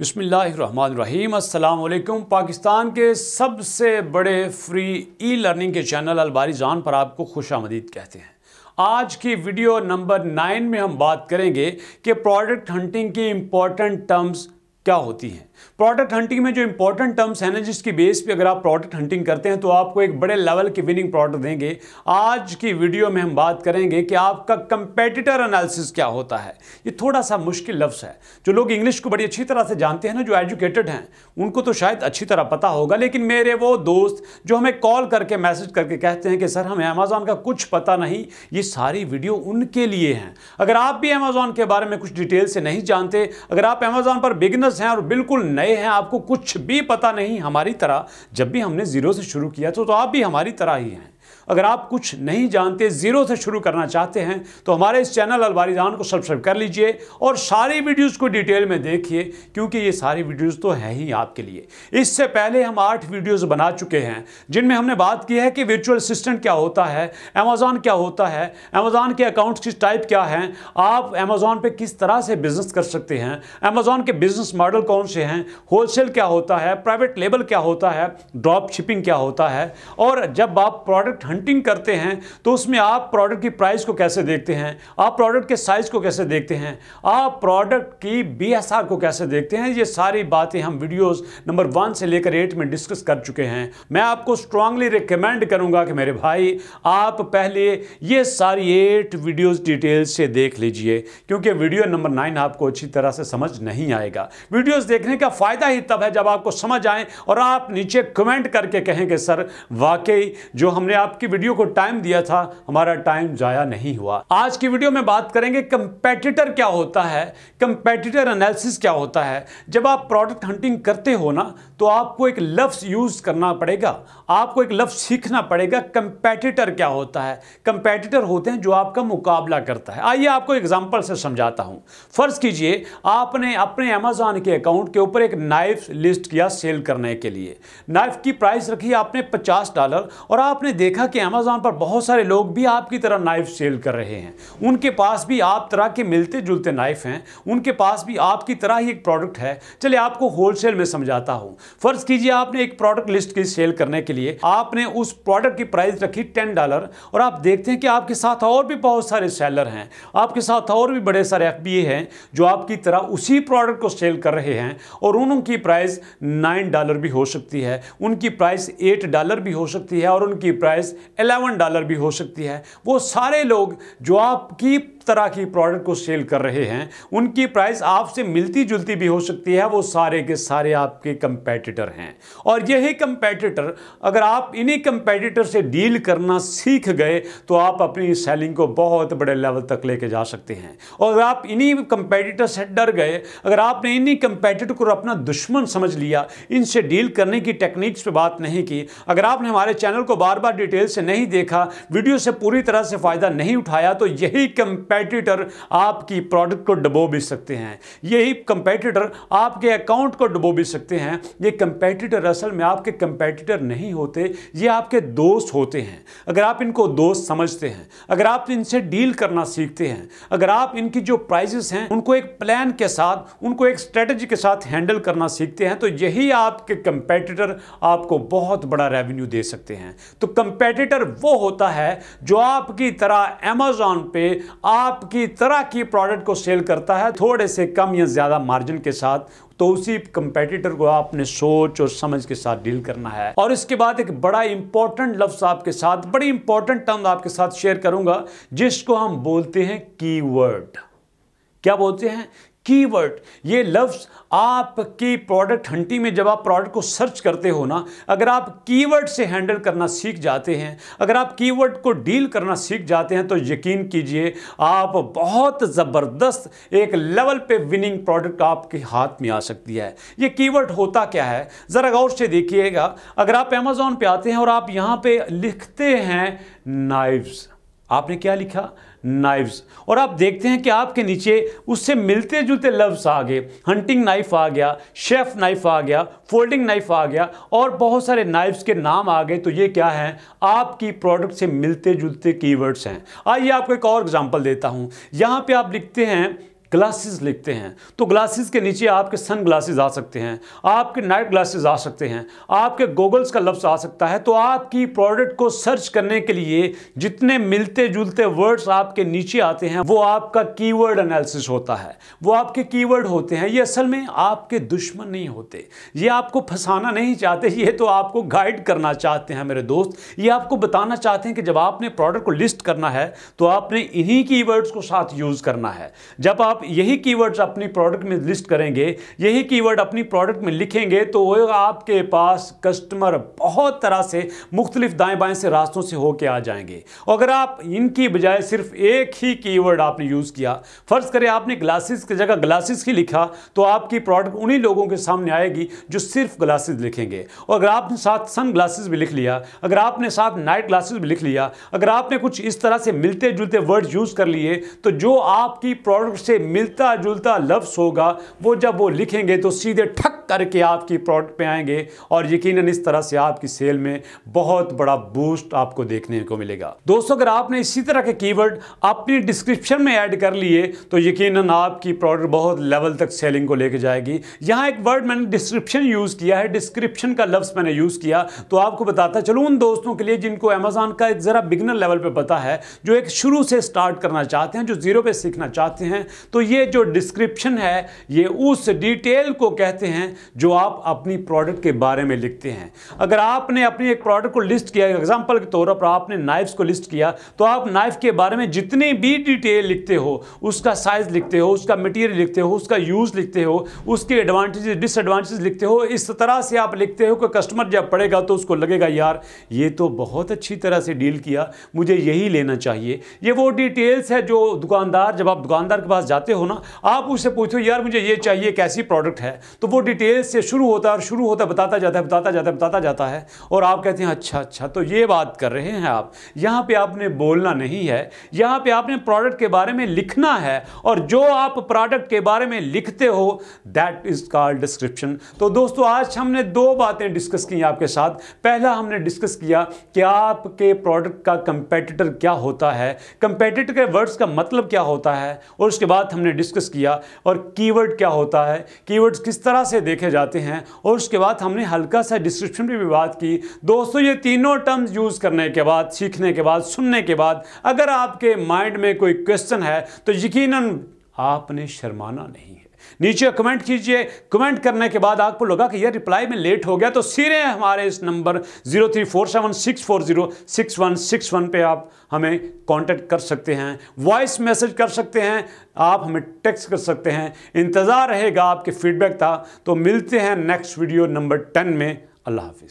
बसमीम् अल्लाम पाकिस्तान के सबसे बड़े फ्री ई लर्निंग के चैनल अलबारी जान पर आपको खुश आमदीद कहते हैं आज की वीडियो नंबर नाइन में हम बात करेंगे कि प्रोडक्ट हंटिंग की इम्पोर्टेंट टर्म्स क्या होती हैं प्रोडक्ट हंटिंग में जो इंपॉर्टेंट टर्म्स हैं ना जिसकी बेस पे अगर आप प्रोडक्ट हंटिंग करते हैं तो आपको एक बड़े लेवल के विनिंग प्रोडक्ट देंगे आज की वीडियो में हम बात करेंगे कि आपका कंपेटिटर एनालिसिस क्या होता है ये थोड़ा सा मुश्किल लफ्स है जो लोग इंग्लिश को बड़ी अच्छी तरह से जानते हैं ना जो एजुकेटेड हैं उनको तो शायद अच्छी तरह पता होगा लेकिन मेरे वो दोस्त जो हमें कॉल करके मैसेज करके कहते हैं कि सर हमें अमेज़ॉन का कुछ पता नहीं ये सारी वीडियो उनके लिए हैं अगर आप भी अमेज़ॉन के बारे में कुछ डिटेल से नहीं जानते अगर आप अमेज़ॉन पर बिगनर्स यूज़र्स हैं और बिल्कुल नए हैं आपको कुछ भी पता नहीं हमारी तरह जब भी हमने ज़ीरो से शुरू किया तो, तो आप भी हमारी तरह ही हैं अगर आप कुछ नहीं जानते ज़ीरो से शुरू करना चाहते हैं तो हमारे इस चैनल अलबारीजान को सब्सक्राइब कर लीजिए और सारी वीडियोज़ को डिटेल में देखिए क्योंकि ये सारी वीडियोज़ तो हैं ही आपके लिए इससे पहले हम आठ वीडियोज़ बना चुके हैं जिनमें हमने बात की है कि वर्चुअल असिस्टेंट क्या होता है अमेज़ॉन क्या होता है अमेज़ॉन के अकाउंट्स किस टाइप क्या हैं आप अमेज़ॉन पर किस तरह से बिज़नेस कर सकते हैं अमेज़ॉन के बिज़नेस मॉडल कौन से हैं होलसेल क्या होता है प्राइवेट लेबल क्या होता है ड्रॉप शिपिंग क्या होता है और जब आप प्रोडक्ट हंटिंग करते हैं तो उसमें आप प्रोडक्ट की प्राइस को कैसे देखते हैं आप प्रोडक्ट के साइज़ को कैसे देखते हैं आप प्रोडक्ट की बी को कैसे देखते हैं ये सारी बातें हम वीडियोज़ नंबर वन से लेकर एट में डिस्कस कर चुके हैं मैं आपको स्ट्रांगली रिकमेंड करूंगा कि मेरे भाई आप पहले ये सारी एट वीडियोज़ डिटेल से देख लीजिए क्योंकि वीडियो नंबर नाइन आपको अच्छी तरह से समझ नहीं आएगा वीडियोज देखने का फ़ायदा ही तब है जब आपको समझ आए और आप नीचे कमेंट करके कहेंगे सर वाकई जो हमने आपकी की वीडियो को टाइम दिया था हमारा टाइम जाया नहीं हुआ आज की वीडियो में बात करेंगे कंपेटिटर क्या होता है कंपेटिटर एनालिसिस क्या होता है जब आप प्रोडक्ट हंटिंग करते हो ना तो आपको एक लफ्स यूज करना पड़ेगा आपको एक लफ्स सीखना पड़ेगा कंपेटिटर क्या होता है कंपेटिटर होते हैं जो आपका मुकाबला करता है आइए आपको एग्जाम्पल से समझाता हूं फर्ज कीजिए आपने अपने अमेजोन के अकाउंट के ऊपर एक नाइफ लिस्ट किया सेल करने के लिए नाइफ की प्राइस रखी आपने पचास डॉलर और आपने देखा कि कि अमेजोन पर बहुत सारे लोग भी आपकी तरह नाइफ सेल कर रहे हैं उनके पास भी आप तरह के मिलते जुलते नाइफ हैं उनके पास भी आपकी तरह ही एक प्रोडक्ट है चलिए आपको होलसेल में समझाता हूँ फ़र्ज़ कीजिए आपने एक प्रोडक्ट लिस्ट की सेल करने के लिए आपने उस प्रोडक्ट की प्राइस रखी टेन डॉलर और आप देखते हैं कि आपके साथ और भी बहुत सारे सेलर हैं आपके साथ और भी बड़े सारे एफ हैं जो आपकी तरह उसी प्रोडक्ट को सेल कर रहे हैं और उनकी प्राइस नाइन डॉलर भी हो सकती है उनकी प्राइस एट डॉलर भी हो सकती है और उनकी प्राइस 11 डॉलर भी हो सकती है वो सारे लोग जो आपकी तरह की प्रोडक्ट को सेल कर रहे हैं उनकी प्राइस आपसे मिलती जुलती भी हो सकती है वो सारे के सारे आपके कंपेटिटर हैं और यही कंपेटिटर अगर आप इन्हीं कंपेटिटर से डील करना सीख गए तो आप अपनी सेलिंग को बहुत बड़े लेवल तक लेके जा सकते हैं और अगर आप इन्हीं कंपेटिटर से डर गए अगर आपने इन्हीं कंपेटिटर को अपना दुश्मन समझ लिया इनसे डील करने की टेक्निक्स पर बात नहीं की अगर आपने हमारे चैनल को बार बार डिटेल से नहीं देखा वीडियो से पूरी तरह से फ़ायदा नहीं उठाया तो यही कंपेट कंपेटिटर आपकी प्रोडक्ट को डबो भी सकते हैं यही कंपेटिटर आपके अकाउंट को डबो भी सकते हैं ये कंपेटिटर असल में आपके कंपेटिटर नहीं होते ये आपके दोस्त होते हैं अगर आप इनको दोस्त समझते हैं अगर आप इनसे डील करना सीखते हैं अगर आप इनकी जो प्राइजेस हैं उनको एक प्लान के साथ उनको एक स्ट्रेटजी के साथ हैंडल करना सीखते हैं तो यही आपके कंपेटिटर आपको बहुत बड़ा रेवेन्यू दे सकते हैं तो कंपेटिटर वो होता है जो आपकी तरह एमेजोन पे आप आपकी तरह की प्रोडक्ट को सेल करता है थोड़े से कम या ज़्यादा मार्जिन के साथ तो उसी कंपेटिटर को आपने सोच और समझ के साथ डील करना है और इसके बाद एक बड़ा इंपॉर्टेंट लफ्ज आपके साथ बड़ी इंपॉर्टेंट टर्म आपके साथ शेयर करूंगा जिसको हम बोलते हैं कीवर्ड क्या बोलते हैं कीवर्ड ये लफ्ज़ आपकी प्रोडक्ट हंटी में जब आप प्रोडक्ट को सर्च करते हो ना अगर आप कीवर्ड से हैंडल करना सीख जाते हैं अगर आप कीवर्ड को डील करना सीख जाते हैं तो यकीन कीजिए आप बहुत ज़बरदस्त एक लेवल पे विनिंग प्रोडक्ट आपके हाथ में आ सकती है ये कीवर्ड होता क्या है ज़रा गौर से देखिएगा अगर आप अमेज़ोन पर आते हैं और आप यहाँ पर लिखते हैं नाइव्स आपने क्या लिखा नाइफ्स और आप देखते हैं कि आपके नीचे उससे मिलते जुलते लफ्स आ गए हंटिंग नाइफ आ गया शेफ़ नाइफ आ गया फोल्डिंग नाइफ आ गया और बहुत सारे नाइफ्स के नाम आ गए तो ये क्या है आपकी प्रोडक्ट से मिलते जुलते कीवर्ड्स हैं आइए आपको एक और एग्जांपल देता हूँ यहाँ पे आप लिखते हैं ग्लासेस लिखते हैं तो ग्लासेस के नीचे आपके सन ग्लासेस आ सकते हैं आपके नाइट ग्लासेस आ सकते हैं आपके गूगल्स का लफ्ज़ आ सकता है तो आपकी प्रोडक्ट को सर्च करने के लिए जितने मिलते जुलते वर्ड्स आपके नीचे आते हैं वो आपका कीवर्ड एनालिसिस होता है वो आपके कीवर्ड होते हैं ये असल में आपके दुश्मन नहीं होते ये आपको फंसाना नहीं चाहते ये तो आपको गाइड करना चाहते हैं मेरे दोस्त ये आपको बताना चाहते हैं कि जब आपने प्रोडक्ट को लिस्ट करना है तो आपने इन्हीं की को साथ यूज़ करना है जब आप आप यही कीवर्ड्स अपनी प्रोडक्ट में लिस्ट करेंगे यही कीवर्ड अपनी प्रोडक्ट में लिखेंगे तो वो आपके पास कस्टमर बहुत तरह से मुख्तलिफ दाएँ बाएँ से रास्तों से होके आ जाएंगे अगर आप इनकी बजाय सिर्फ एक ही कीवर्ड आपने यूज़ किया फ़र्ज़ करें आपने ग्लासेस की जगह ग्लासेस ही लिखा तो आपकी प्रोडक्ट उन्हीं लोगों के सामने आएगी जो सिर्फ ग्लासेस लिखेंगे और अगर आपने साथ सन ग्लासेस भी लिख लिया अगर आपने साथ नाइट ग्लासेस भी लिख लिया अगर आपने कुछ इस तरह से मिलते जुलते वर्ड यूज़ कर लिए तो जो आपकी प्रोडक्ट से मिलता जुलता लफ्स होगा वो जब वो लिखेंगे तो सीधे ठक करके आपकी प्रोडक्ट पे आएंगे और यकीनन इस तरह से आपकी सेल में बहुत बड़ा बूस्ट आपको देखने को मिलेगा दोस्तों अगर आपने इसी तरह के कीवर्ड अपनी डिस्क्रिप्शन में ऐड कर लिए तो यकीनन आपकी प्रोडक्ट बहुत लेवल तक सेलिंग को लेके जाएगी यहाँ एक वर्ड मैंने डिस्क्रिप्शन यूज़ किया है डिस्क्रिप्शन का लफ्स मैंने यूज़ किया तो आपको बताता चलो उन दोस्तों के लिए जिनको अमेजोन का ज़रा बिगनर लेवल पर पता है जो एक शुरू से स्टार्ट करना चाहते हैं जो ज़ीरो पे सीखना चाहते हैं तो तो ये जो डिस्क्रिप्शन है ये उस डिटेल को कहते हैं जो आप अपनी प्रोडक्ट के बारे में लिखते हैं अगर आपने अपनी एक प्रोडक्ट को लिस्ट किया एग्जाम्पल के तौर पर आपने नाइफ्स को लिस्ट किया तो आप नाइफ के बारे में जितनी भी डिटेल लिखते हो उसका साइज़ लिखते हो उसका मटीरियल लिखते हो उसका यूज़ लिखते हो उसके एडवांटेज डिसएडवांटेज लिखते हो इस तरह से आप लिखते हो कि कस्टमर जब पड़ेगा तो उसको लगेगा यार ये तो बहुत अच्छी तरह से डील किया मुझे यही लेना चाहिए ये वो डिटेल्स है जो दुकानदार जब आप दुकानदार के पास जाते चाहते हो ना आप उससे पूछो यार मुझे ये चाहिए कैसी प्रोडक्ट है तो वो डिटेल से शुरू होता है और शुरू होता बताता जाता है बताता जाता है बताता जाता है और आप कहते हैं अच्छा अच्छा तो ये बात कर रहे हैं आप यहाँ पर आपने बोलना नहीं है यहाँ पर आपने प्रोडक्ट के बारे में लिखना है और जो आप प्रोडक्ट के बारे में लिखते हो दैट इज़ कॉल्ड डिस्क्रिप्शन तो दोस्तों आज हमने दो बातें डिस्कस की आपके साथ पहला हमने डिस्कस किया कि आपके प्रोडक्ट का कंपेटिटर क्या होता है कंपेटिटर के वर्ड्स का मतलब क्या होता है और उसके बाद हमने डिस्कस किया और कीवर्ड क्या होता है कीवर्ड्स किस तरह से देखे जाते हैं और उसके बाद हमने हल्का सा डिस्क्रिप्शन पर भी बात की दोस्तों ये तीनों टर्म्स यूज़ करने के बाद सीखने के बाद सुनने के बाद अगर आपके माइंड में कोई क्वेश्चन है तो यकीन आपने शर्माना नहीं है नीचे कमेंट कीजिए कमेंट करने के बाद आपको लगा कि यह रिप्लाई में लेट हो गया तो सीधे हमारे इस number zero three four seven six four zero six one six one पर आप हमें कांटेक्ट कर सकते हैं वॉइस मैसेज कर सकते हैं आप हमें टेक्स्ट कर सकते हैं इंतज़ार रहेगा आपके फीडबैक था तो मिलते हैं नेक्स्ट वीडियो नंबर टेन में अल्लाह हाफिज़